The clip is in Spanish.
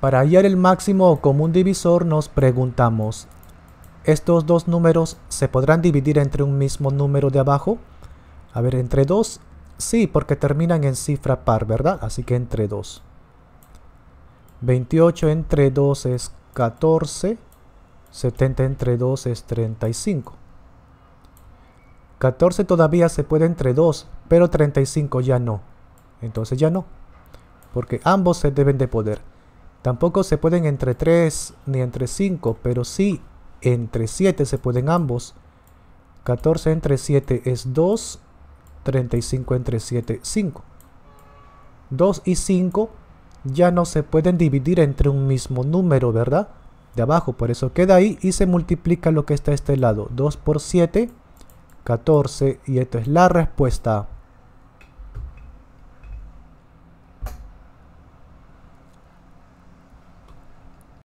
Para hallar el máximo común divisor nos preguntamos, ¿estos dos números se podrán dividir entre un mismo número de abajo? A ver, ¿entre dos? Sí, porque terminan en cifra par, ¿verdad? Así que entre 2. 28 entre 2 es 14, 70 entre 2 es 35. 14 todavía se puede entre 2, pero 35 ya no. Entonces ya no, porque ambos se deben de poder. Tampoco se pueden entre 3 ni entre 5, pero sí entre 7 se pueden ambos. 14 entre 7 es 2, 35 entre 7 es 5. 2 y 5 ya no se pueden dividir entre un mismo número, ¿verdad? De abajo, por eso queda ahí y se multiplica lo que está a este lado. 2 por 7, 14 y esto es la respuesta